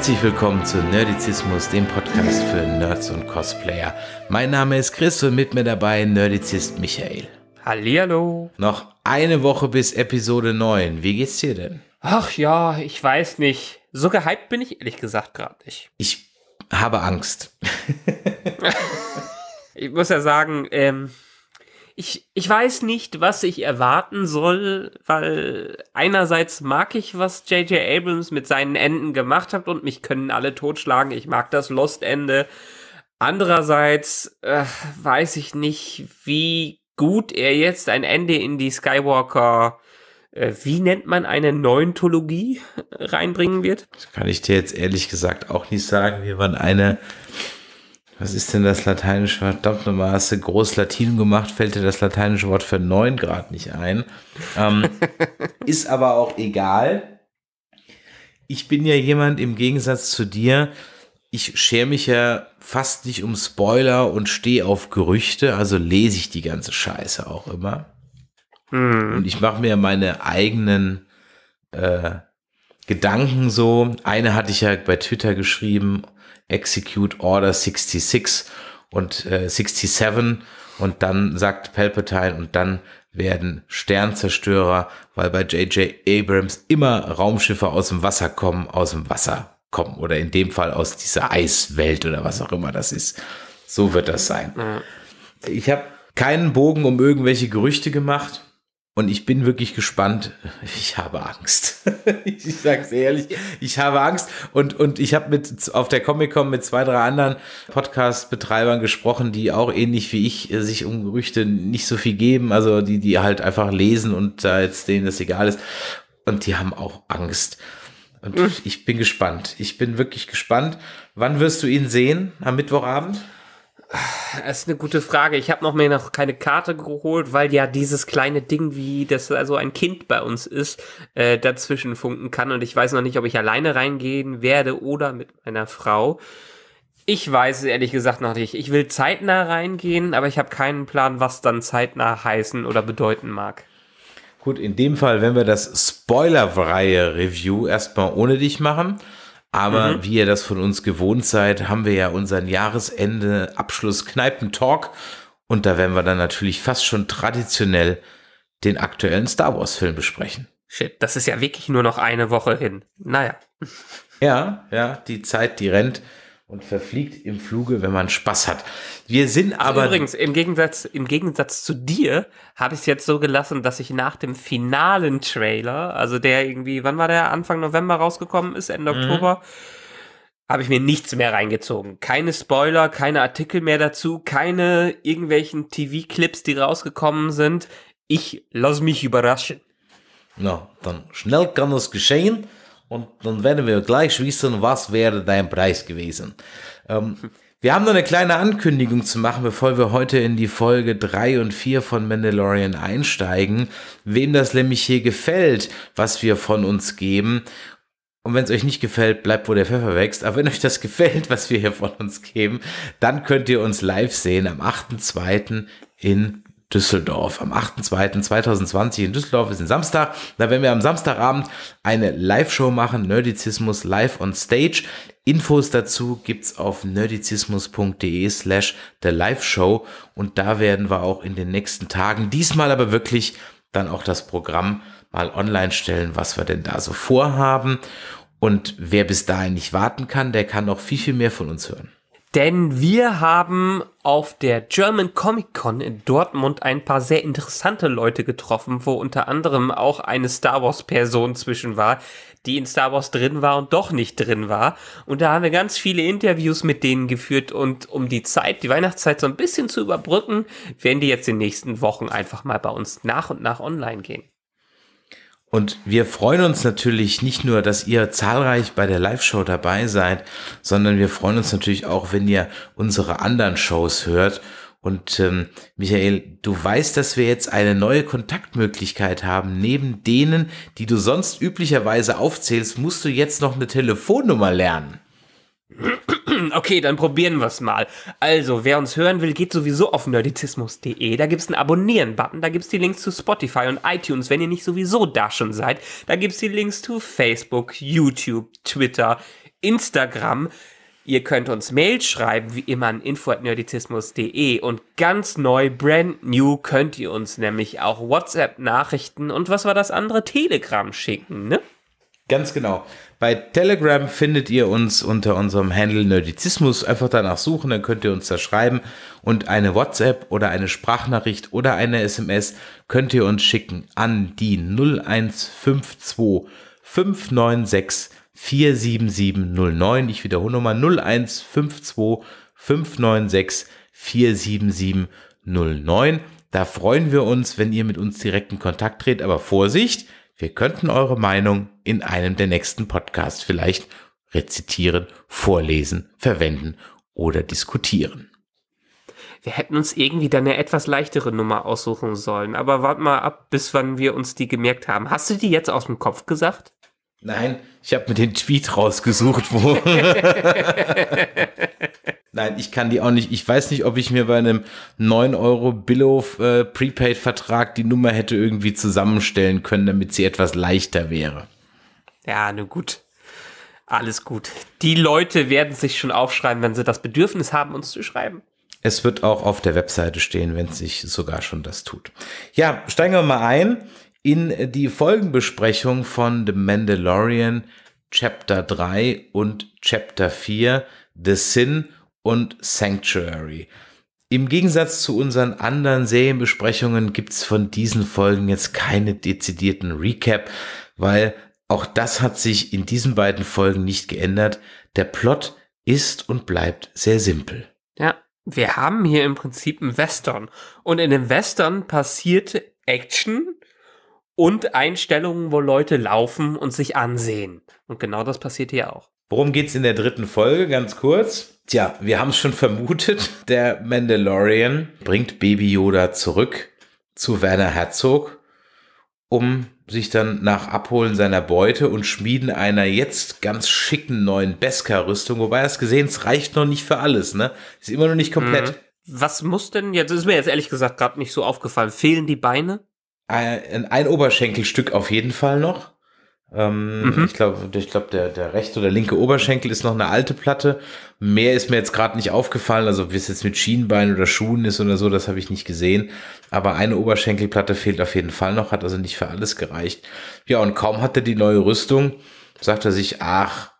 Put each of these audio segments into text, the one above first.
Herzlich willkommen zu Nerdizismus, dem Podcast für Nerds und Cosplayer. Mein Name ist Chris und mit mir dabei Nerdizist Michael. Hallihallo. Noch eine Woche bis Episode 9. Wie geht's dir denn? Ach ja, ich weiß nicht. So gehypt bin ich ehrlich gesagt gerade nicht. Ich habe Angst. ich muss ja sagen, ähm, ich, ich weiß nicht, was ich erwarten soll, weil einerseits mag ich, was J.J. Abrams mit seinen Enden gemacht hat und mich können alle totschlagen. Ich mag das Lost-Ende. Andererseits äh, weiß ich nicht, wie gut er jetzt ein Ende in die Skywalker äh, wie nennt man eine Neuntologie äh, reinbringen wird? Das kann ich dir jetzt ehrlich gesagt auch nicht sagen, wie man eine was ist denn das lateinische? Verdammt nochmal, hast groß Latinum gemacht, fällt dir das lateinische Wort für 9 Grad nicht ein. Ähm, ist aber auch egal. Ich bin ja jemand im Gegensatz zu dir, ich schere mich ja fast nicht um Spoiler und stehe auf Gerüchte, also lese ich die ganze Scheiße auch immer. Mhm. Und ich mache mir meine eigenen äh, Gedanken so. Eine hatte ich ja bei Twitter geschrieben, Execute Order 66 und äh, 67 und dann sagt Palpatine und dann werden Sternzerstörer, weil bei JJ Abrams immer Raumschiffe aus dem Wasser kommen, aus dem Wasser kommen oder in dem Fall aus dieser Eiswelt oder was auch immer das ist. So wird das sein. Ich habe keinen Bogen um irgendwelche Gerüchte gemacht. Und ich bin wirklich gespannt. Ich habe Angst. ich sage es ehrlich, ich habe Angst. Und, und ich habe mit auf der Comic-Con mit zwei, drei anderen Podcast-Betreibern gesprochen, die auch ähnlich wie ich äh, sich um Gerüchte nicht so viel geben. Also die, die halt einfach lesen und da jetzt denen das egal ist. Und die haben auch Angst. Und mhm. ich bin gespannt. Ich bin wirklich gespannt. Wann wirst du ihn sehen? Am Mittwochabend? Das ist eine gute Frage. Ich habe noch mir noch keine Karte geholt, weil ja dieses kleine Ding, wie das also ein Kind bei uns ist, äh, dazwischen funken kann. Und ich weiß noch nicht, ob ich alleine reingehen werde oder mit meiner Frau. Ich weiß es ehrlich gesagt noch nicht. Ich will zeitnah reingehen, aber ich habe keinen Plan, was dann zeitnah heißen oder bedeuten mag. Gut, in dem Fall, wenn wir das spoilerfreie Review erstmal ohne dich machen aber mhm. wie ihr das von uns gewohnt seid, haben wir ja unseren Jahresende Abschluss Kneipentalk. Und da werden wir dann natürlich fast schon traditionell den aktuellen Star Wars Film besprechen. Shit, das ist ja wirklich nur noch eine Woche hin. Naja. Ja, ja, die Zeit, die rennt und verfliegt im Fluge, wenn man Spaß hat. Wir sind also aber. Übrigens, im Gegensatz, im Gegensatz zu dir habe ich es jetzt so gelassen, dass ich nach dem finalen Trailer, also der irgendwie, wann war der Anfang November rausgekommen ist, Ende mhm. Oktober, habe ich mir nichts mehr reingezogen. Keine Spoiler, keine Artikel mehr dazu, keine irgendwelchen TV-Clips, die rausgekommen sind. Ich lasse mich überraschen. Na, no, dann schnell kann das geschehen und dann werden wir gleich wissen, was wäre dein Preis gewesen. Ähm, wir haben noch eine kleine Ankündigung zu machen, bevor wir heute in die Folge 3 und 4 von Mandalorian einsteigen. Wem das nämlich hier gefällt, was wir von uns geben. Und wenn es euch nicht gefällt, bleibt, wo der Pfeffer wächst. Aber wenn euch das gefällt, was wir hier von uns geben, dann könnt ihr uns live sehen am 8.2. in Düsseldorf. Am 8.2.2020 in Düsseldorf ist ein Samstag. Da werden wir am Samstagabend eine Live-Show machen, Nerdizismus live on stage. Infos dazu gibt's auf nerdizismus.de slash the Live-Show und da werden wir auch in den nächsten Tagen, diesmal aber wirklich dann auch das Programm mal online stellen, was wir denn da so vorhaben. Und wer bis dahin nicht warten kann, der kann noch viel, viel mehr von uns hören. Denn wir haben auf der German Comic Con in Dortmund ein paar sehr interessante Leute getroffen, wo unter anderem auch eine Star Wars-Person zwischen war, die in Star Wars drin war und doch nicht drin war. Und da haben wir ganz viele Interviews mit denen geführt und um die Zeit, die Weihnachtszeit so ein bisschen zu überbrücken, werden die jetzt in den nächsten Wochen einfach mal bei uns nach und nach online gehen. Und wir freuen uns natürlich nicht nur, dass ihr zahlreich bei der Live-Show dabei seid, sondern wir freuen uns natürlich auch, wenn ihr unsere anderen Shows hört. Und ähm, Michael, du weißt, dass wir jetzt eine neue Kontaktmöglichkeit haben. Neben denen, die du sonst üblicherweise aufzählst, musst du jetzt noch eine Telefonnummer lernen. Okay, dann probieren wir es mal. Also, wer uns hören will, geht sowieso auf nerdizismus.de. Da gibt es einen Abonnieren-Button, da gibt es die Links zu Spotify und iTunes, wenn ihr nicht sowieso da schon seid. Da gibt es die Links zu Facebook, YouTube, Twitter, Instagram. Ihr könnt uns Mail schreiben, wie immer an info.nerdizismus.de und ganz neu, brand new, könnt ihr uns nämlich auch WhatsApp-Nachrichten und was war das andere? Telegram schicken, ne? Ganz genau. Bei Telegram findet ihr uns unter unserem Handel Nerdizismus. Einfach danach suchen, dann könnt ihr uns da schreiben. Und eine WhatsApp oder eine Sprachnachricht oder eine SMS könnt ihr uns schicken an die 0152 596 47709. Ich wiederhole nochmal 0152 596 47709. Da freuen wir uns, wenn ihr mit uns direkten Kontakt tretet. Aber Vorsicht! Wir könnten eure Meinung in einem der nächsten Podcasts vielleicht rezitieren, vorlesen, verwenden oder diskutieren. Wir hätten uns irgendwie dann eine etwas leichtere Nummer aussuchen sollen, aber wart mal ab, bis wann wir uns die gemerkt haben. Hast du die jetzt aus dem Kopf gesagt? Nein, ich habe mir den Tweet rausgesucht, wo. Nein, ich kann die auch nicht. Ich weiß nicht, ob ich mir bei einem 9 Euro Billow äh, Prepaid-Vertrag die Nummer hätte irgendwie zusammenstellen können, damit sie etwas leichter wäre. Ja, nun gut. Alles gut. Die Leute werden sich schon aufschreiben, wenn sie das Bedürfnis haben, uns zu schreiben. Es wird auch auf der Webseite stehen, wenn sich sogar schon das tut. Ja, steigen wir mal ein in die Folgenbesprechung von The Mandalorian Chapter 3 und Chapter 4 The Sin und Sanctuary. Im Gegensatz zu unseren anderen Serienbesprechungen gibt es von diesen Folgen jetzt keine dezidierten Recap, weil auch das hat sich in diesen beiden Folgen nicht geändert. Der Plot ist und bleibt sehr simpel. Ja, wir haben hier im Prinzip einen Western. Und in dem Western passiert Action, und Einstellungen, wo Leute laufen und sich ansehen. Und genau das passiert hier auch. Worum geht es in der dritten Folge, ganz kurz? Tja, wir haben es schon vermutet, der Mandalorian bringt Baby Yoda zurück zu Werner Herzog, um sich dann nach Abholen seiner Beute und Schmieden einer jetzt ganz schicken neuen Beskar-Rüstung, wobei das gesehen, es reicht noch nicht für alles, ne? Ist immer noch nicht komplett. Mhm. Was muss denn jetzt, ist mir jetzt ehrlich gesagt gerade nicht so aufgefallen, fehlen die Beine? ein, ein Oberschenkelstück auf jeden Fall noch. Ähm, mhm. Ich glaube, ich glaub, der, der rechte oder linke Oberschenkel ist noch eine alte Platte. Mehr ist mir jetzt gerade nicht aufgefallen. Also ob es jetzt mit Schienbein oder Schuhen ist oder so, das habe ich nicht gesehen. Aber eine Oberschenkelplatte fehlt auf jeden Fall noch, hat also nicht für alles gereicht. Ja, und kaum hatte die neue Rüstung, sagt er sich, ach,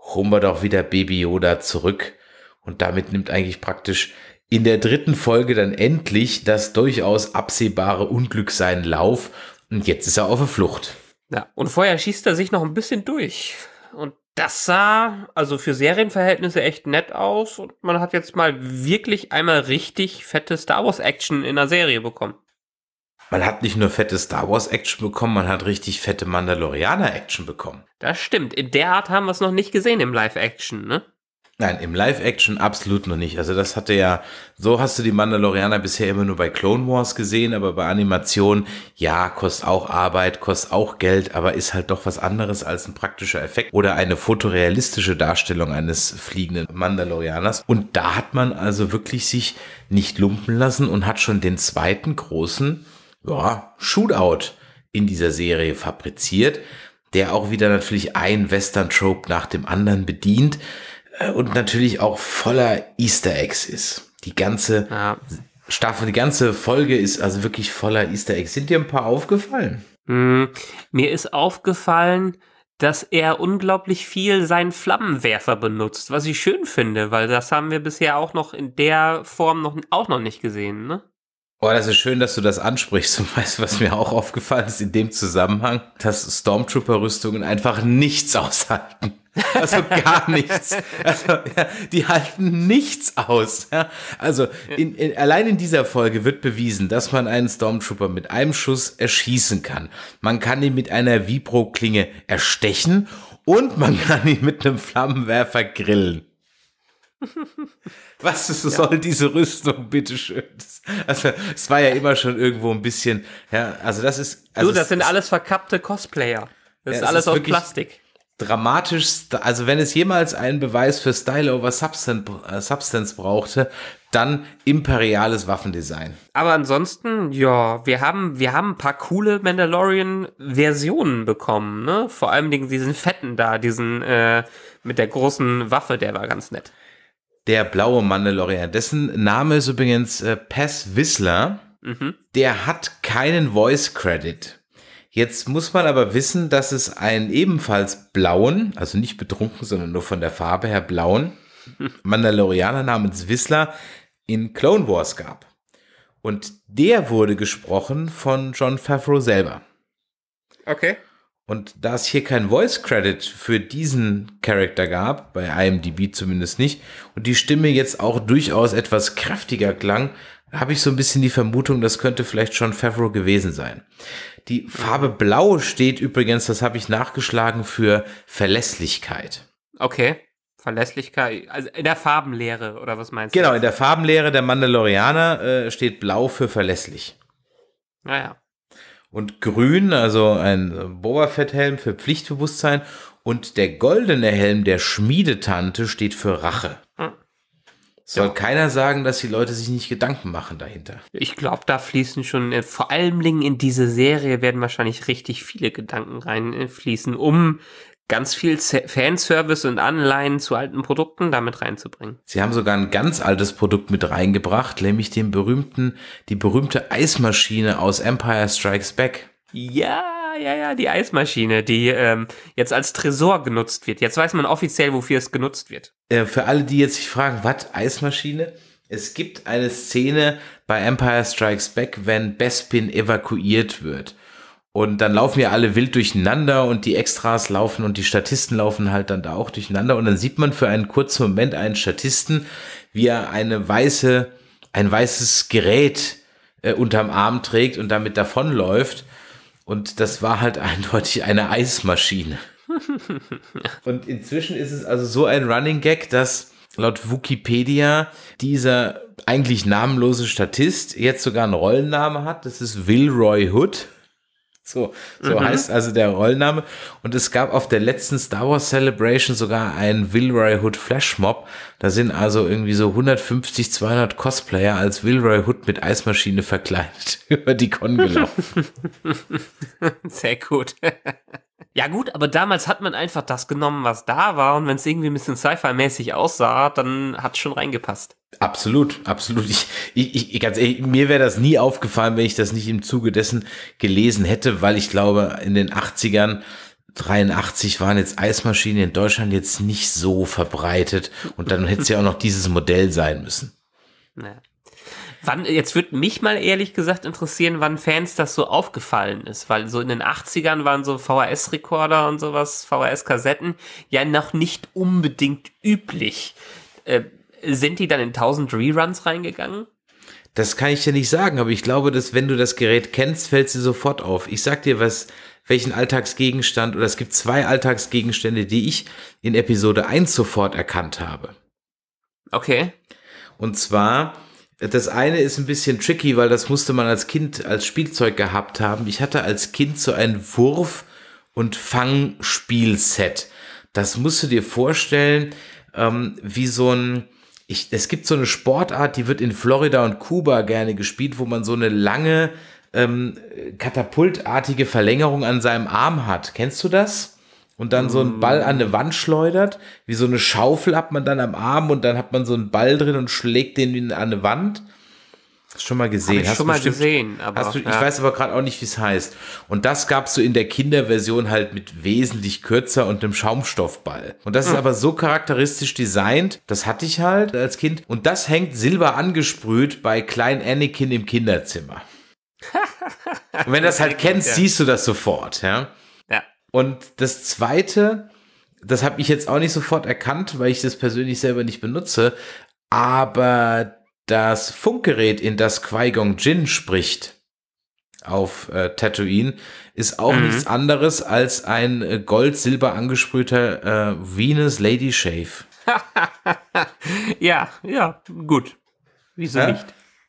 holen wir doch wieder Baby Yoda zurück. Und damit nimmt eigentlich praktisch in der dritten Folge dann endlich das durchaus absehbare Unglück seinen Lauf und jetzt ist er auf der Flucht. Ja, und vorher schießt er sich noch ein bisschen durch. Und das sah also für Serienverhältnisse echt nett aus und man hat jetzt mal wirklich einmal richtig fette Star Wars Action in der Serie bekommen. Man hat nicht nur fette Star Wars Action bekommen, man hat richtig fette Mandalorianer Action bekommen. Das stimmt. In der Art haben wir es noch nicht gesehen im Live Action, ne? Nein, im Live-Action absolut noch nicht. Also das hatte ja, so hast du die Mandalorianer bisher immer nur bei Clone Wars gesehen, aber bei Animation, ja, kostet auch Arbeit, kostet auch Geld, aber ist halt doch was anderes als ein praktischer Effekt oder eine fotorealistische Darstellung eines fliegenden Mandalorianers. Und da hat man also wirklich sich nicht lumpen lassen und hat schon den zweiten großen, ja, Shootout in dieser Serie fabriziert, der auch wieder natürlich ein Western-Trope nach dem anderen bedient. Äh, und natürlich auch voller Easter Eggs ist. Die ganze ja. Staffel, die ganze Folge ist also wirklich voller Easter Eggs. Sind dir ein paar aufgefallen? Mm, mir ist aufgefallen, dass er unglaublich viel seinen Flammenwerfer benutzt, was ich schön finde, weil das haben wir bisher auch noch in der Form noch, auch noch nicht gesehen. Ne? Oh, das ist schön, dass du das ansprichst. Und weißt, was mir auch aufgefallen ist in dem Zusammenhang, dass Stormtrooper-Rüstungen einfach nichts aushalten. Also gar nichts. Also, ja, die halten nichts aus. Ja. Also in, in, allein in dieser Folge wird bewiesen, dass man einen Stormtrooper mit einem Schuss erschießen kann. Man kann ihn mit einer Vibro-Klinge erstechen und man kann ihn mit einem Flammenwerfer grillen. Was ja. soll diese Rüstung, bitteschön? Also, es war ja immer schon irgendwo ein bisschen, ja, also das ist. Also du, das es, sind alles verkappte Cosplayer. Das ja, ist alles aus wirklich, Plastik dramatischste, also wenn es jemals einen Beweis für Style over Substance, äh, Substance brauchte, dann imperiales Waffendesign. Aber ansonsten, ja, wir haben, wir haben ein paar coole Mandalorian-Versionen bekommen, ne? Vor allem diesen fetten da, diesen äh, mit der großen Waffe, der war ganz nett. Der blaue Mandalorian, dessen Name ist übrigens äh, Pass Whistler. Mhm. Der hat keinen Voice Credit. Jetzt muss man aber wissen, dass es einen ebenfalls blauen, also nicht betrunken, sondern nur von der Farbe her blauen Mandalorianer namens Whistler in Clone Wars gab. Und der wurde gesprochen von John Favreau selber. Okay. Und da es hier kein Voice Credit für diesen Charakter gab, bei IMDb zumindest nicht, und die Stimme jetzt auch durchaus etwas kräftiger klang, habe ich so ein bisschen die Vermutung, das könnte vielleicht schon Favreau gewesen sein. Die Farbe Blau steht übrigens, das habe ich nachgeschlagen, für Verlässlichkeit. Okay. Verlässlichkeit, also in der Farbenlehre oder was meinst du? Genau, in der Farbenlehre der Mandalorianer äh, steht Blau für verlässlich. Naja. Ah, und Grün, also ein Boba Fett-Helm für Pflichtbewusstsein und der goldene Helm der Schmiedetante steht für Rache. Soll ja. keiner sagen, dass die Leute sich nicht Gedanken machen dahinter. Ich glaube, da fließen schon, äh, vor allem in diese Serie werden wahrscheinlich richtig viele Gedanken reinfließen, äh, um ganz viel Fanservice und Anleihen zu alten Produkten damit reinzubringen. Sie haben sogar ein ganz altes Produkt mit reingebracht, nämlich den berühmten, die berühmte Eismaschine aus Empire Strikes Back. Ja! ja, ja, ja, die Eismaschine, die ähm, jetzt als Tresor genutzt wird. Jetzt weiß man offiziell, wofür es genutzt wird. Äh, für alle, die jetzt sich fragen, was, Eismaschine? Es gibt eine Szene bei Empire Strikes Back, wenn Bespin evakuiert wird. Und dann laufen ja alle wild durcheinander und die Extras laufen und die Statisten laufen halt dann da auch durcheinander. Und dann sieht man für einen kurzen Moment einen Statisten, wie er eine weiße, ein weißes Gerät äh, unterm Arm trägt und damit davonläuft. Und das war halt eindeutig eine Eismaschine. Und inzwischen ist es also so ein Running Gag, dass laut Wikipedia dieser eigentlich namenlose Statist jetzt sogar einen Rollenname hat. Das ist Will Roy Hood. So, so mhm. heißt also der Rollname. Und es gab auf der letzten Star Wars Celebration sogar einen Wilroy Hood Flashmob. Da sind also irgendwie so 150, 200 Cosplayer als Wilroy Hood mit Eismaschine verkleidet über die Con gelaufen. Sehr gut. Ja gut, aber damals hat man einfach das genommen, was da war und wenn es irgendwie ein bisschen Sci-Fi-mäßig aussah, dann hat es schon reingepasst. Absolut, absolut. Ich, ich, ich ganz ehrlich, mir wäre das nie aufgefallen, wenn ich das nicht im Zuge dessen gelesen hätte, weil ich glaube, in den 80ern 83 waren jetzt Eismaschinen in Deutschland jetzt nicht so verbreitet und dann hätte es ja auch noch dieses Modell sein müssen. Naja. Wann, jetzt würde mich mal ehrlich gesagt interessieren, wann Fans das so aufgefallen ist, weil so in den 80ern waren so VHS-Rekorder und sowas, VHS-Kassetten ja noch nicht unbedingt üblich. Äh, sind die dann in 1000 Reruns reingegangen? Das kann ich ja nicht sagen, aber ich glaube, dass wenn du das Gerät kennst, fällt sie sofort auf. Ich sag dir was, welchen Alltagsgegenstand oder es gibt zwei Alltagsgegenstände, die ich in Episode 1 sofort erkannt habe. Okay. Und zwar das eine ist ein bisschen tricky, weil das musste man als Kind als Spielzeug gehabt haben. Ich hatte als Kind so ein Wurf- und Fangspielset. Das musst du dir vorstellen, ähm, wie so ein, ich, es gibt so eine Sportart, die wird in Florida und Kuba gerne gespielt, wo man so eine lange ähm, katapultartige Verlängerung an seinem Arm hat. Kennst du das? und dann so einen mm. Ball an eine Wand schleudert. Wie so eine Schaufel hat man dann am Arm und dann hat man so einen Ball drin und schlägt den an eine Wand. Hast schon mal gesehen. Hab ich hast schon mal bestimmt, gesehen. Aber, du, Ich weiß aber gerade auch nicht, wie es heißt. Und das gab es so in der Kinderversion halt mit wesentlich kürzer und einem Schaumstoffball. Und das mhm. ist hm. aber so charakteristisch designt, das hatte ich halt als Kind. Und das hängt silber angesprüht bei Klein Anakin im Kinderzimmer. und wenn du das, das halt kennst, ja. siehst du das sofort, ja. Und das zweite, das habe ich jetzt auch nicht sofort erkannt, weil ich das persönlich selber nicht benutze, aber das Funkgerät, in das qui gong Jin spricht auf äh, Tatooine, ist auch mhm. nichts anderes als ein äh, gold-silber angesprühter äh, Venus Lady Shave. ja, ja, gut. Wieso ja? nicht?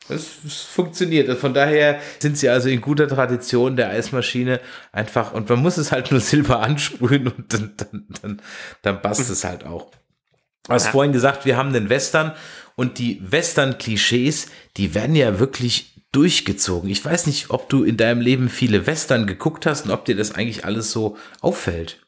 Es, funktioniert. Von daher sind sie also in guter Tradition der Eismaschine einfach und man muss es halt nur Silber ansprühen und dann, dann, dann, dann passt es halt auch. Du hast ja. vorhin gesagt, wir haben den Western und die Western-Klischees, die werden ja wirklich durchgezogen. Ich weiß nicht, ob du in deinem Leben viele Western geguckt hast und ob dir das eigentlich alles so auffällt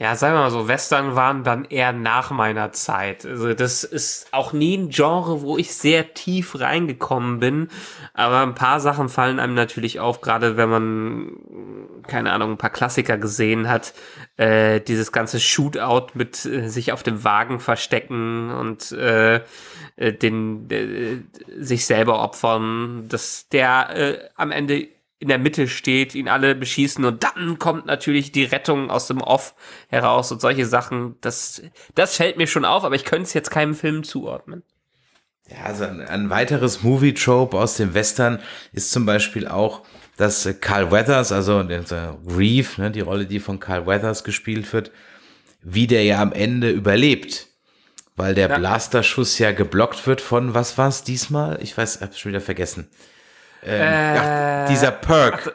ja, sagen wir mal so, Western waren dann eher nach meiner Zeit. Also das ist auch nie ein Genre, wo ich sehr tief reingekommen bin. Aber ein paar Sachen fallen einem natürlich auf, gerade wenn man, keine Ahnung, ein paar Klassiker gesehen hat. Äh, dieses ganze Shootout mit äh, sich auf dem Wagen verstecken und äh, äh den äh, sich selber opfern, dass der äh, am Ende in der Mitte steht, ihn alle beschießen und dann kommt natürlich die Rettung aus dem Off heraus und solche Sachen. Das, das fällt mir schon auf, aber ich könnte es jetzt keinem Film zuordnen. Ja, also ein, ein weiteres Movie-Trope aus dem Western ist zum Beispiel auch, dass äh, Carl Weathers, also Reeve, ne, die Rolle, die von Carl Weathers gespielt wird, wie der ja am Ende überlebt. Weil der ja. Blasterschuss ja geblockt wird von, was war es diesmal? Ich weiß, hab's schon wieder vergessen. Ähm, äh, ach, dieser Perk. Ach,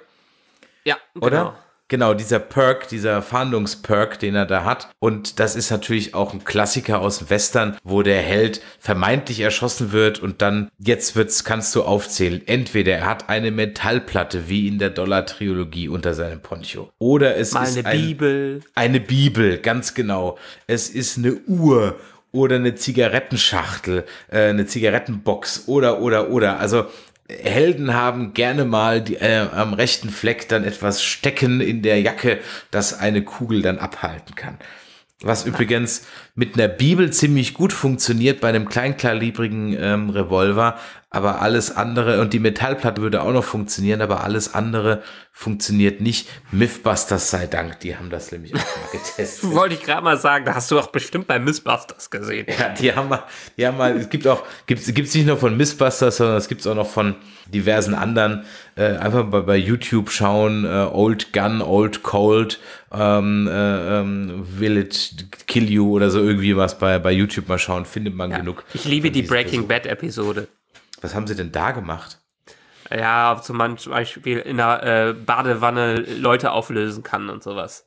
ja, genau. oder? Genau, dieser Perk, dieser Fahndungsperk, den er da hat. Und das ist natürlich auch ein Klassiker aus dem Western, wo der Held vermeintlich erschossen wird und dann, jetzt wird's, kannst du aufzählen. Entweder er hat eine Metallplatte, wie in der Dollar-Trilogie unter seinem Poncho. Oder es Mal ist eine ein, Bibel. Eine Bibel, ganz genau. Es ist eine Uhr oder eine Zigarettenschachtel, äh, eine Zigarettenbox oder oder oder. Also Helden haben gerne mal die, äh, am rechten Fleck dann etwas stecken in der Jacke, das eine Kugel dann abhalten kann. Was übrigens mit einer Bibel ziemlich gut funktioniert bei einem kleinkalibrigen ähm, Revolver, aber alles andere und die Metallplatte würde auch noch funktionieren, aber alles andere funktioniert nicht. Mythbusters sei Dank, die haben das nämlich auch mal getestet. Wollte ich gerade mal sagen, da hast du auch bestimmt bei Mythbusters gesehen. Ja, die haben mal, die haben mal, es gibt auch, gibt es nicht nur von Mythbusters, sondern es gibt es auch noch von diversen anderen. Äh, einfach bei, bei YouTube schauen, äh, Old Gun, Old Cold, ähm, äh, Will ähm, it kill you oder so irgendwie was bei, bei YouTube mal schauen, findet man ja, genug. Ich liebe die Breaking Bad Episode. Was haben sie denn da gemacht? Ja, zum Beispiel in der äh, Badewanne Leute auflösen kann und sowas.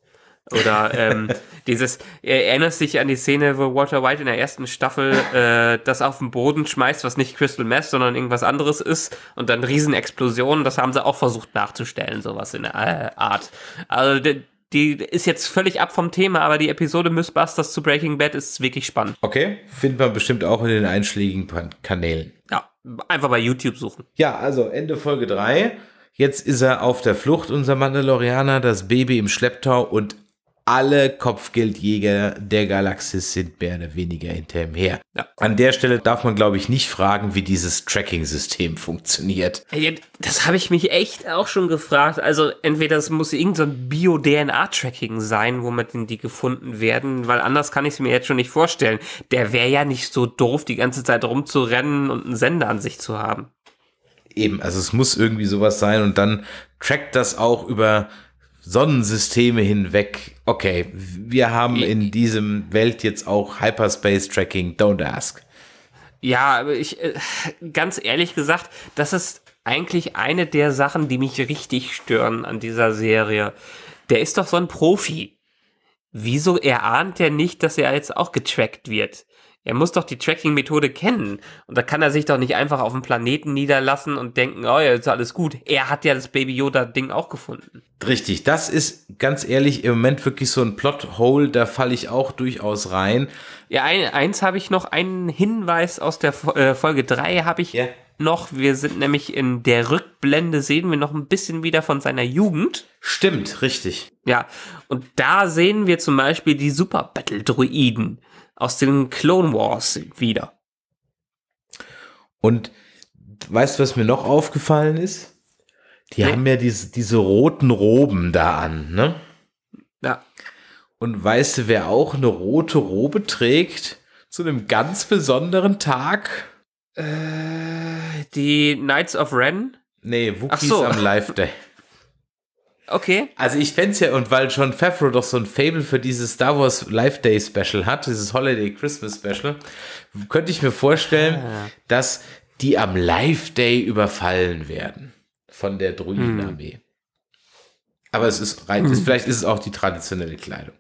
Oder ähm, dieses, erinnerst dich an die Szene, wo Walter White in der ersten Staffel äh, das auf den Boden schmeißt, was nicht Crystal Meth, sondern irgendwas anderes ist und dann Riesenexplosionen, das haben sie auch versucht nachzustellen, sowas in der äh, Art. Also die, die, ist jetzt völlig ab vom Thema, aber die Episode Mythbusters zu Breaking Bad ist wirklich spannend. Okay, findet man bestimmt auch in den einschlägigen Kanälen. Ja. Einfach bei YouTube suchen. Ja, also Ende Folge 3. Jetzt ist er auf der Flucht, unser Mandalorianer, das Baby im Schlepptau und alle Kopfgeldjäger der Galaxis sind mehr oder weniger hinter ihm her. Ja. An der Stelle darf man, glaube ich, nicht fragen, wie dieses Tracking-System funktioniert. Das habe ich mich echt auch schon gefragt. Also entweder es muss irgendein Bio-DNA-Tracking sein, womit die gefunden werden, weil anders kann ich es mir jetzt schon nicht vorstellen. Der wäre ja nicht so doof, die ganze Zeit rumzurennen und einen Sender an sich zu haben. Eben, also es muss irgendwie sowas sein und dann trackt das auch über Sonnensysteme hinweg. Okay, wir haben in diesem Welt jetzt auch Hyperspace-Tracking, don't ask. Ja, aber ich, äh, ganz ehrlich gesagt, das ist eigentlich eine der Sachen, die mich richtig stören an dieser Serie. Der ist doch so ein Profi. Wieso erahnt er nicht, dass er jetzt auch getrackt wird? Er muss doch die Tracking-Methode kennen. Und da kann er sich doch nicht einfach auf dem Planeten niederlassen und denken, oh ja, ist alles gut. Er hat ja das Baby Yoda-Ding auch gefunden. Richtig, das ist ganz ehrlich im Moment wirklich so ein Plot-Hole, da falle ich auch durchaus rein. Ja, ein, eins habe ich noch, einen Hinweis aus der äh, Folge 3 habe ich yeah. noch. Wir sind nämlich in der Rückblende, sehen wir noch ein bisschen wieder von seiner Jugend. Stimmt, richtig. Ja, und da sehen wir zum Beispiel die Super-Battle-Druiden aus den Clone Wars wieder. Und weißt du, was mir noch aufgefallen ist? Die nee. haben ja diese, diese roten Roben da an, ne? Ja. Und weißt du, wer auch eine rote Robe trägt? Zu einem ganz besonderen Tag? Äh, die Knights of Ren? Nee, Wookies so. am Live Day. Okay. Also ich fände es ja, und weil John Favreau doch so ein Fable für dieses Star Wars Life Day Special hat, dieses Holiday Christmas Special, könnte ich mir vorstellen, ah. dass die am Life Day überfallen werden von der Druidenarmee. Hm. Aber es ist rein, hm. ist, vielleicht ist es auch die traditionelle Kleidung.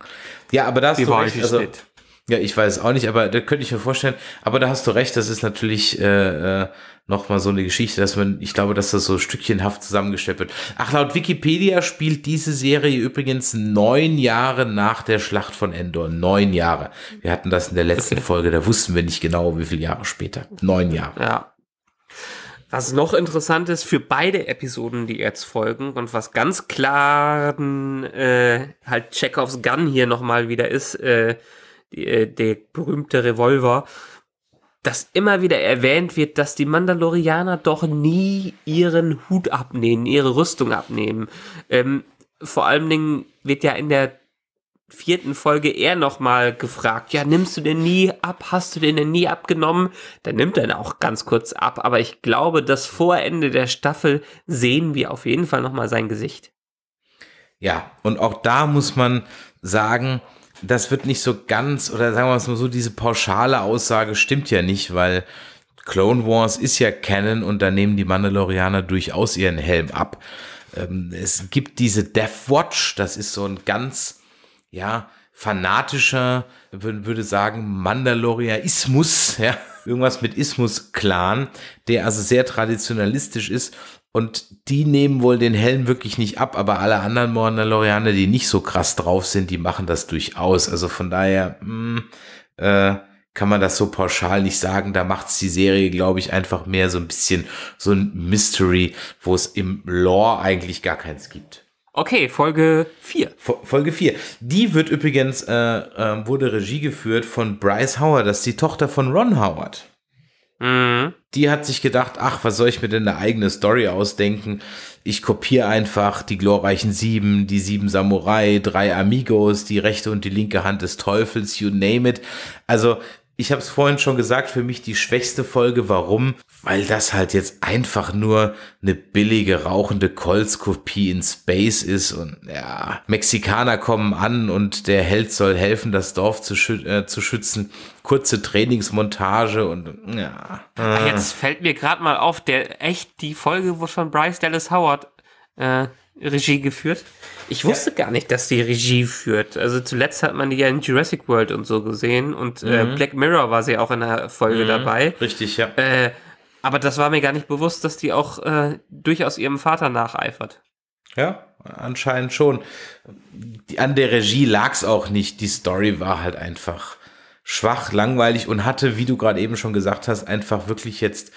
Ja, aber das ist also, nicht. Ja, ich weiß auch nicht, aber da könnte ich mir vorstellen. Aber da hast du recht, das ist natürlich äh, äh nochmal so eine Geschichte, dass man, ich glaube, dass das so stückchenhaft zusammengestellt wird. Ach, laut Wikipedia spielt diese Serie übrigens neun Jahre nach der Schlacht von Endor. Neun Jahre. Wir hatten das in der letzten Folge, da wussten wir nicht genau, wie viele Jahre später. Neun Jahre. Ja. Was noch interessant ist für beide Episoden, die jetzt folgen und was ganz klar äh, halt check Chekhovs Gun hier nochmal wieder ist, äh, die, äh, der berühmte Revolver, dass immer wieder erwähnt wird, dass die Mandalorianer doch nie ihren Hut abnehmen, ihre Rüstung abnehmen. Ähm, vor allen Dingen wird ja in der vierten Folge er nochmal gefragt, ja, nimmst du den nie ab? Hast du den denn nie abgenommen? Dann nimmt er ihn auch ganz kurz ab, aber ich glaube, das Vorende der Staffel sehen wir auf jeden Fall nochmal sein Gesicht. Ja, und auch da muss man sagen, das wird nicht so ganz, oder sagen wir es mal so, diese pauschale Aussage stimmt ja nicht, weil Clone Wars ist ja Canon und da nehmen die Mandalorianer durchaus ihren Helm ab. Ähm, es gibt diese Death Watch, das ist so ein ganz, ja, fanatischer, würde sagen, Mandalorianismus, ja, irgendwas mit Ismus-Clan, der also sehr traditionalistisch ist und die nehmen wohl den Helm wirklich nicht ab, aber alle anderen Mandalorianer, die nicht so krass drauf sind, die machen das durchaus. Also von daher mh, hm, äh, kann man das so pauschal nicht sagen. Da macht es die Serie, glaube ich, einfach mehr so ein bisschen so ein Mystery, wo es im Lore eigentlich gar keins gibt. Okay, Folge 4. Folge 4. Die wird übrigens, äh, äh, wurde Regie geführt von Bryce Howard, das ist die Tochter von Ron Howard. Mhm. Die hat sich gedacht, ach, was soll ich mir denn eine eigene Story ausdenken? Ich kopiere einfach die glorreichen Sieben, die Sieben Samurai, drei Amigos, die rechte und die linke Hand des Teufels, you name it. Also ich habe es vorhin schon gesagt, für mich die schwächste Folge. Warum? Weil das halt jetzt einfach nur eine billige rauchende Colts-Kopie in Space ist und ja, Mexikaner kommen an und der Held soll helfen, das Dorf zu, schü äh, zu schützen. Kurze Trainingsmontage und ja. Äh. Jetzt fällt mir gerade mal auf, der echt die Folge, wo schon Bryce Dallas Howard äh, Regie geführt. Ich wusste ja. gar nicht, dass die Regie führt. Also zuletzt hat man die ja in Jurassic World und so gesehen und äh, mhm. äh, Black Mirror war sie auch in der Folge mhm. dabei. Richtig, ja. Äh, aber das war mir gar nicht bewusst, dass die auch äh, durchaus ihrem Vater nacheifert. Ja, anscheinend schon. Die, an der Regie lag's auch nicht. Die Story war halt einfach schwach, langweilig und hatte, wie du gerade eben schon gesagt hast, einfach wirklich jetzt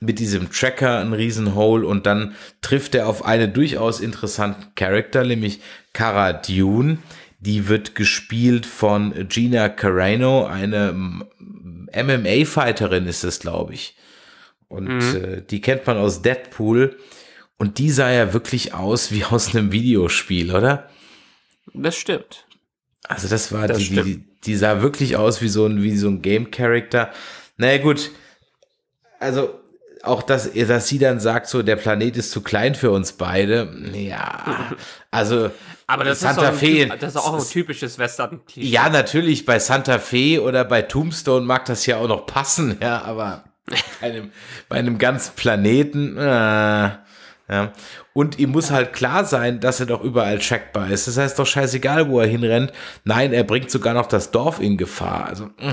mit diesem Tracker ein Riesenhole und dann trifft er auf eine durchaus interessanten Charakter, nämlich Cara Dune. Die wird gespielt von Gina Carano, eine MMA-Fighterin ist es, glaube ich. Und mhm. äh, die kennt man aus Deadpool. Und die sah ja wirklich aus wie aus einem Videospiel, oder? Das stimmt. Also das war das die, die, die, sah wirklich aus wie so ein, wie so ein Game-Character. Naja, gut. Also auch dass, dass sie dann sagt, so der Planet ist zu klein für uns beide. Ja, also aber das Santa ist Fe, das ist auch ein typisches Western-Klischee. Ja, natürlich bei Santa Fe oder bei Tombstone mag das ja auch noch passen, ja, aber bei einem, bei einem ganzen Planeten. Äh, ja. Und ihm muss halt klar sein, dass er doch überall checkbar ist. Das heißt doch scheißegal, wo er hinrennt. Nein, er bringt sogar noch das Dorf in Gefahr. Also. Äh.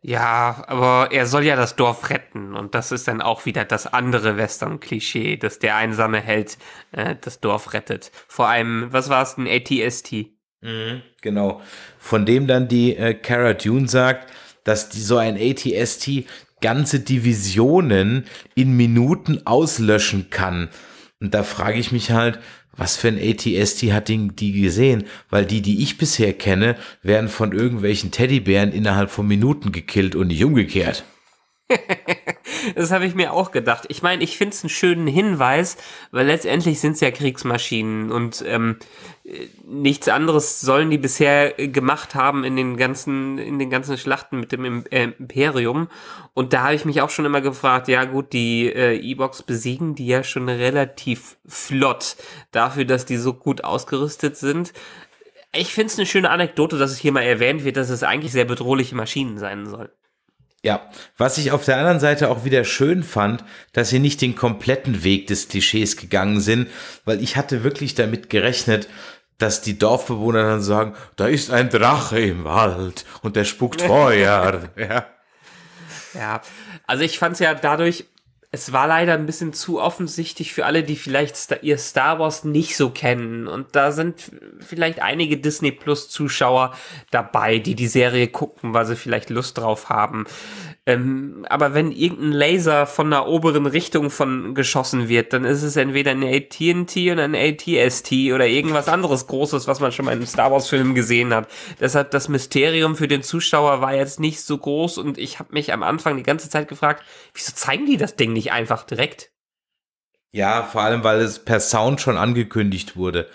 Ja, aber er soll ja das Dorf retten und das ist dann auch wieder das andere Western-Klischee, dass der einsame Held äh, das Dorf rettet. Vor allem, was war es, ein ATST? Mhm, genau. Von dem dann die äh, Cara Dune sagt, dass die, so ein ATST ganze Divisionen in Minuten auslöschen kann. Und da frage ich mich halt, was für ein ATST hat die, die gesehen? Weil die, die ich bisher kenne, werden von irgendwelchen Teddybären innerhalb von Minuten gekillt und nicht umgekehrt. das habe ich mir auch gedacht. Ich meine, ich finde es einen schönen Hinweis, weil letztendlich sind es ja Kriegsmaschinen und ähm, nichts anderes sollen die bisher gemacht haben in den ganzen, in den ganzen Schlachten mit dem äh, Imperium. Und da habe ich mich auch schon immer gefragt, ja gut, die äh, E-Box besiegen die ja schon relativ flott dafür, dass die so gut ausgerüstet sind. Ich finde es eine schöne Anekdote, dass es hier mal erwähnt wird, dass es eigentlich sehr bedrohliche Maschinen sein sollen. Ja, was ich auf der anderen Seite auch wieder schön fand, dass sie nicht den kompletten Weg des Klischees gegangen sind, weil ich hatte wirklich damit gerechnet, dass die Dorfbewohner dann sagen, da ist ein Drache im Wald und der spuckt Feuer. ja. ja, also ich fand es ja dadurch es war leider ein bisschen zu offensichtlich für alle, die vielleicht ihr Star Wars nicht so kennen. Und da sind vielleicht einige Disney Plus Zuschauer dabei, die die Serie gucken, weil sie vielleicht Lust drauf haben. Ähm, aber wenn irgendein Laser von einer oberen Richtung von geschossen wird, dann ist es entweder ein AT&T und ein ATST oder irgendwas anderes Großes, was man schon mal in einem Star Wars Film gesehen hat. Deshalb das Mysterium für den Zuschauer war jetzt nicht so groß und ich habe mich am Anfang die ganze Zeit gefragt, wieso zeigen die das Ding nicht einfach direkt? Ja, vor allem, weil es per Sound schon angekündigt wurde.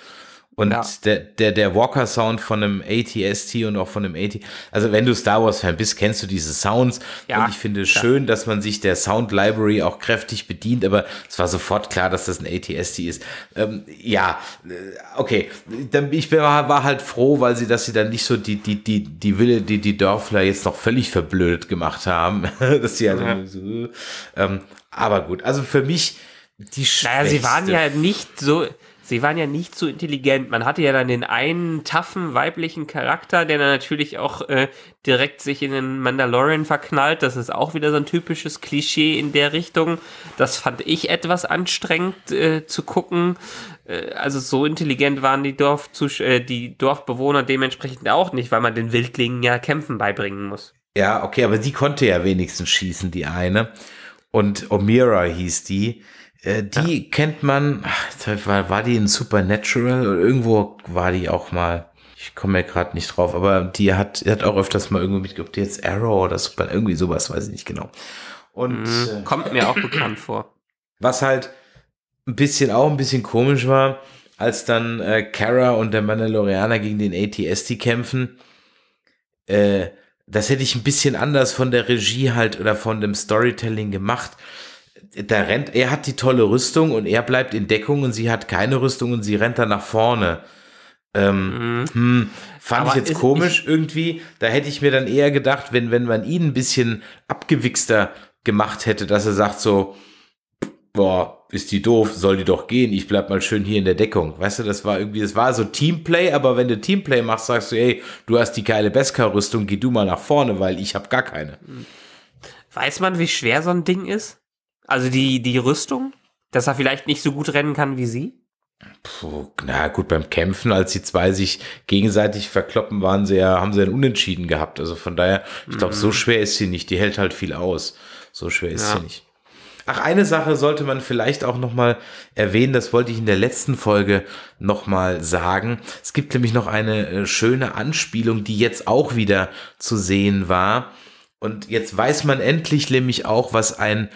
Und ja. der, der, der Walker-Sound von einem ATST und auch von einem AT. Also, wenn du Star Wars-Fan bist, kennst du diese Sounds. Ja, und ich finde es schön, dass man sich der Sound-Library auch kräftig bedient, aber es war sofort klar, dass das ein ATST ist. Ähm, ja, äh, okay. Ich war halt froh, weil sie, dass sie dann nicht so die, die, die, die Wille, die, die Dörfler jetzt noch völlig verblödet gemacht haben. dass sie also halt so, ähm, aber gut. Also für mich, die Schwäche. Naja, sie waren ja nicht so, sie waren ja nicht so intelligent. Man hatte ja dann den einen taffen weiblichen Charakter, der dann natürlich auch äh, direkt sich in den Mandalorian verknallt. Das ist auch wieder so ein typisches Klischee in der Richtung. Das fand ich etwas anstrengend äh, zu gucken. Äh, also so intelligent waren die, Dorfzus äh, die Dorfbewohner dementsprechend auch nicht, weil man den Wildlingen ja Kämpfen beibringen muss. Ja, okay, aber sie konnte ja wenigstens schießen, die eine. Und Omira hieß die äh, die ja. kennt man, ach, war, war die in Supernatural oder irgendwo war die auch mal. Ich komme ja gerade nicht drauf, aber die hat, die hat auch öfters mal irgendwo mitgebracht, jetzt Arrow oder Super, irgendwie sowas, weiß ich nicht genau. Und mhm, äh, kommt mir auch bekannt vor. Was halt ein bisschen auch ein bisschen komisch war, als dann äh, Kara und der Mandalorianer gegen den ATST kämpfen. Äh, das hätte ich ein bisschen anders von der Regie halt oder von dem Storytelling gemacht da rennt, er hat die tolle Rüstung und er bleibt in Deckung und sie hat keine Rüstung und sie rennt dann nach vorne. Ähm, mhm. hm, fand Aber ich jetzt komisch ich irgendwie. Da hätte ich mir dann eher gedacht, wenn, wenn man ihn ein bisschen abgewichster gemacht hätte, dass er sagt so, boah, ist die doof, soll die doch gehen, ich bleib mal schön hier in der Deckung. Weißt du, das war irgendwie, das war so Teamplay, aber wenn du Teamplay machst, sagst du, ey, du hast die geile Beskar-Rüstung, geh du mal nach vorne, weil ich habe gar keine. Weiß man, wie schwer so ein Ding ist? Also die, die Rüstung? Dass er vielleicht nicht so gut rennen kann wie sie? Puh, na gut, beim Kämpfen, als die zwei sich gegenseitig verkloppen, waren sie ja, haben sie einen Unentschieden gehabt. Also von daher, ich glaube, mhm. so schwer ist sie nicht. Die hält halt viel aus. So schwer ist ja. sie nicht. Ach, eine Sache sollte man vielleicht auch nochmal erwähnen, das wollte ich in der letzten Folge nochmal sagen. Es gibt nämlich noch eine äh, schöne Anspielung, die jetzt auch wieder zu sehen war. Und jetzt weiß man endlich nämlich auch, was ein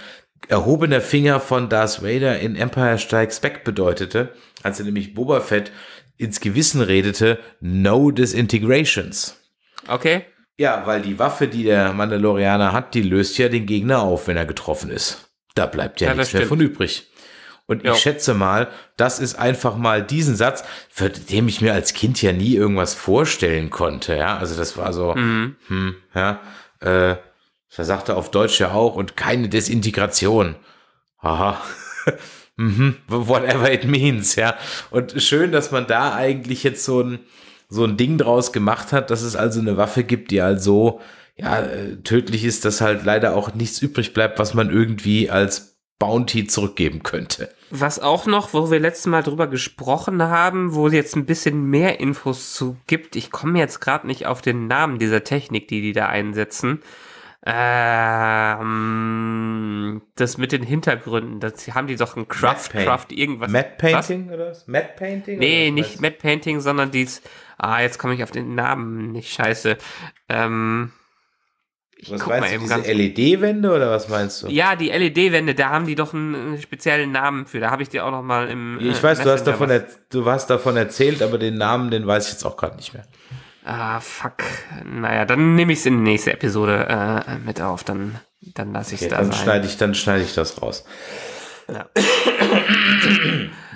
erhobener Finger von Darth Vader in Empire Strikes Back bedeutete, als er nämlich Boba Fett ins Gewissen redete, No Disintegrations. Okay. Ja, weil die Waffe, die der Mandalorianer hat, die löst ja den Gegner auf, wenn er getroffen ist. Da bleibt ja, ja nichts mehr von übrig. Und ich jo. schätze mal, das ist einfach mal diesen Satz, für den ich mir als Kind ja nie irgendwas vorstellen konnte. Ja, also das war so, mhm. hm, ja, äh, da sagt er auf Deutsch ja auch und keine Desintegration. Haha. Mhm. Whatever it means, ja. Und schön, dass man da eigentlich jetzt so ein, so ein Ding draus gemacht hat, dass es also eine Waffe gibt, die also ja, tödlich ist, dass halt leider auch nichts übrig bleibt, was man irgendwie als Bounty zurückgeben könnte. Was auch noch, wo wir letztes Mal drüber gesprochen haben, wo es jetzt ein bisschen mehr Infos zu gibt. Ich komme jetzt gerade nicht auf den Namen dieser Technik, die die da einsetzen. Ähm, das mit den Hintergründen, das haben die doch ein Craft, Craft irgendwas. Matte Painting was? oder was? Matte Painting? Nee, nicht was? Matte Painting, sondern dies. Ah, jetzt komme ich auf den Namen nicht. Scheiße. Ähm, ich was guck du, diese LED-Wände oder was meinst du? Ja, die LED-Wände, da haben die doch einen äh, speziellen Namen für. Da habe ich dir auch noch mal im. Ich äh, weiß, du äh, hast, davon du hast davon erzählt, aber den Namen, den weiß ich jetzt auch gerade nicht mehr. Ah, fuck. Naja, dann nehme ich es in die nächste Episode äh, mit auf. Dann, dann lasse ich es okay, da dann sein. Schneide ich, dann schneide ich das raus. Ja.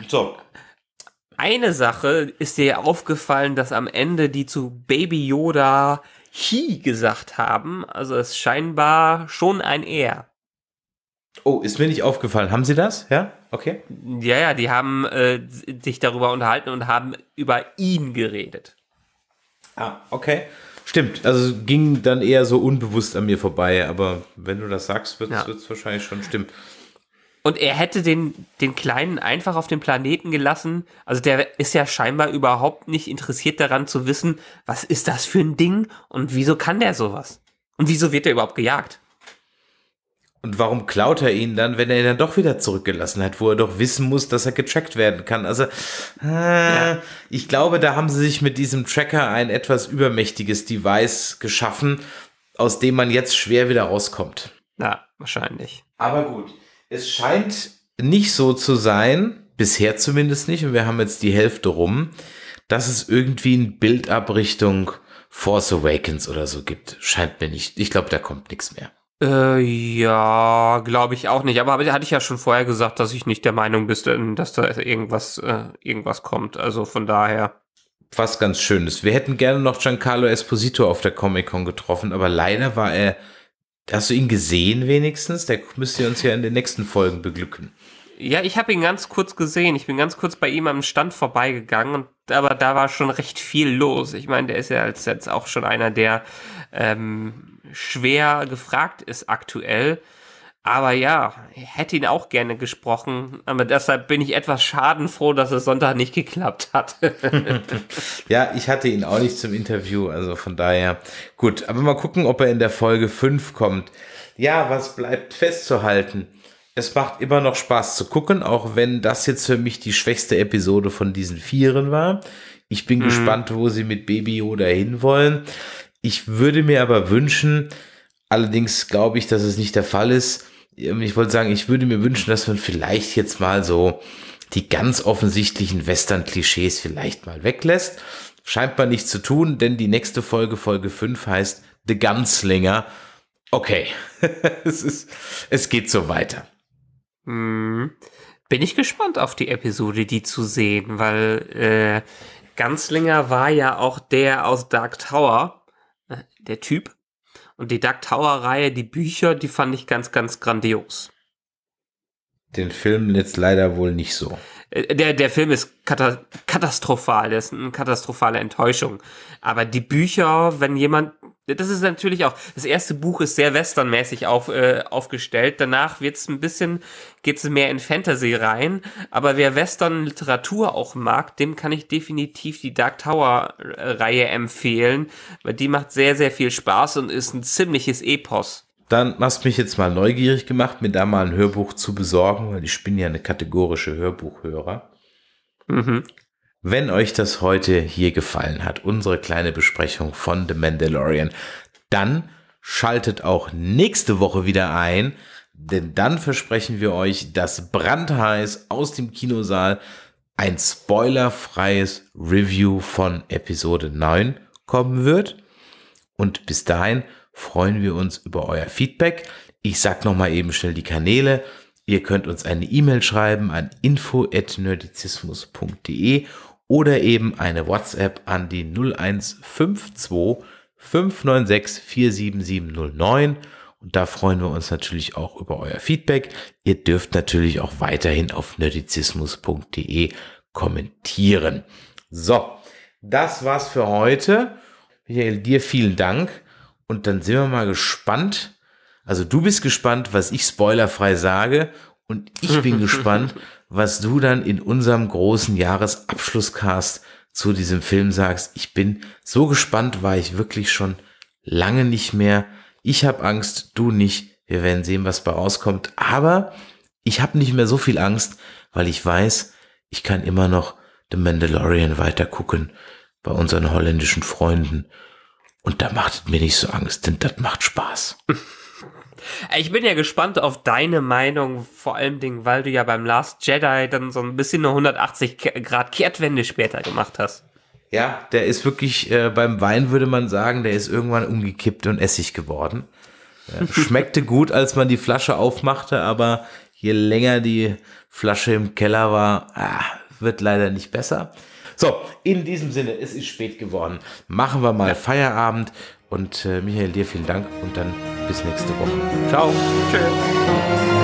so. Eine Sache ist dir aufgefallen, dass am Ende die zu Baby Yoda He gesagt haben. Also es ist scheinbar schon ein Er. Oh, ist mir nicht aufgefallen. Haben Sie das? Ja? Okay. Ja, ja, die haben äh, sich darüber unterhalten und haben über ihn geredet. Ah, okay. Stimmt, also ging dann eher so unbewusst an mir vorbei, aber wenn du das sagst, wird es ja. wahrscheinlich schon stimmen. Und er hätte den, den Kleinen einfach auf dem Planeten gelassen. Also der ist ja scheinbar überhaupt nicht interessiert daran zu wissen, was ist das für ein Ding und wieso kann der sowas? Und wieso wird er überhaupt gejagt? Und warum klaut er ihn dann, wenn er ihn dann doch wieder zurückgelassen hat, wo er doch wissen muss, dass er getrackt werden kann? Also, äh, ja. ich glaube, da haben sie sich mit diesem Tracker ein etwas übermächtiges Device geschaffen, aus dem man jetzt schwer wieder rauskommt. Ja, wahrscheinlich. Aber gut, es scheint nicht so zu sein, bisher zumindest nicht, und wir haben jetzt die Hälfte rum, dass es irgendwie ein Bild ab Richtung Force Awakens oder so gibt. Scheint mir nicht. Ich glaube, da kommt nichts mehr. Äh, ja, glaube ich auch nicht. Aber hatte ich ja schon vorher gesagt, dass ich nicht der Meinung bin, ähm, dass da irgendwas, äh, irgendwas kommt. Also von daher. Was ganz Schönes. Wir hätten gerne noch Giancarlo Esposito auf der Comic-Con getroffen, aber leider war er. Hast du ihn gesehen wenigstens? Der müsste uns ja in den nächsten Folgen beglücken. Ja, ich habe ihn ganz kurz gesehen. Ich bin ganz kurz bei ihm am Stand vorbeigegangen, und, aber da war schon recht viel los. Ich meine, der ist ja als jetzt auch schon einer der ähm, schwer gefragt ist aktuell. Aber ja, hätte ihn auch gerne gesprochen. Aber deshalb bin ich etwas schadenfroh, dass es Sonntag nicht geklappt hat. ja, ich hatte ihn auch nicht zum Interview. Also von daher gut. Aber mal gucken, ob er in der Folge 5 kommt. Ja, was bleibt festzuhalten? Es macht immer noch Spaß zu gucken, auch wenn das jetzt für mich die schwächste Episode von diesen Vieren war. Ich bin mhm. gespannt, wo sie mit Baby Yoda hinwollen. Ich würde mir aber wünschen, allerdings glaube ich, dass es nicht der Fall ist. Ähm, ich wollte sagen, ich würde mir wünschen, dass man vielleicht jetzt mal so die ganz offensichtlichen Western-Klischees vielleicht mal weglässt. Scheint man nicht zu tun, denn die nächste Folge, Folge 5, heißt The Gunslinger. Okay, es, ist, es geht so weiter. Hm. Bin ich gespannt auf die Episode, die zu sehen, weil äh, Gunslinger war ja auch der aus Dark Tower. Äh, der Typ. Und die Duck Tower-Reihe, die Bücher, die fand ich ganz, ganz grandios. Den Film jetzt leider wohl nicht so. Äh, der, der Film ist katastrophal, der ist eine katastrophale Enttäuschung. Aber die Bücher, wenn jemand das ist natürlich auch, das erste Buch ist sehr westernmäßig auf, äh, aufgestellt. Danach es ein bisschen, geht's mehr in Fantasy rein. Aber wer Western-Literatur auch mag, dem kann ich definitiv die Dark Tower-Reihe empfehlen. Weil die macht sehr, sehr viel Spaß und ist ein ziemliches Epos. Dann hast mich jetzt mal neugierig gemacht, mir da mal ein Hörbuch zu besorgen, weil ich bin ja eine kategorische Hörbuchhörer. Mhm. Wenn euch das heute hier gefallen hat, unsere kleine Besprechung von The Mandalorian, dann schaltet auch nächste Woche wieder ein, denn dann versprechen wir euch, dass brandheiß aus dem Kinosaal ein spoilerfreies Review von Episode 9 kommen wird. Und bis dahin freuen wir uns über euer Feedback. Ich sag nochmal eben schnell die Kanäle. Ihr könnt uns eine E-Mail schreiben an info.nerdizismus.de oder eben eine WhatsApp an die 0152 596 47709. Und da freuen wir uns natürlich auch über euer Feedback. Ihr dürft natürlich auch weiterhin auf nerdizismus.de kommentieren. So, das war's für heute. Michael, dir vielen Dank. Und dann sind wir mal gespannt. Also du bist gespannt, was ich spoilerfrei sage. Und ich bin gespannt, was du dann in unserem großen Jahresabschlusscast zu diesem Film sagst. Ich bin so gespannt, war ich wirklich schon lange nicht mehr. Ich habe Angst, du nicht. Wir werden sehen, was bei rauskommt. Aber ich habe nicht mehr so viel Angst, weil ich weiß, ich kann immer noch The Mandalorian weiter gucken bei unseren holländischen Freunden. Und da macht es mir nicht so Angst, denn das macht Spaß. Ich bin ja gespannt auf deine Meinung, vor allem weil du ja beim Last Jedi dann so ein bisschen eine 180 Grad Kehrtwende später gemacht hast. Ja, der ist wirklich äh, beim Wein würde man sagen, der ist irgendwann umgekippt und essig geworden. Ja, schmeckte gut, als man die Flasche aufmachte, aber je länger die Flasche im Keller war, ah, wird leider nicht besser. So, in diesem Sinne, es ist spät geworden. Machen wir mal Feierabend und äh, Michael, dir vielen Dank und dann bis nächste Woche. Ciao. Tschüss.